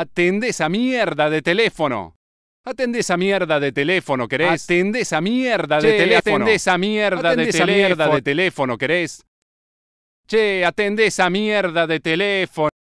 Atende esa mierda de teléfono. Atende esa mierda de teléfono, ¿querés? Atende esa mierda de teléfono. Atende esa mierda de esa teléfono. mierda de teléfono, ¿querés? Che, atende esa mierda de teléfono.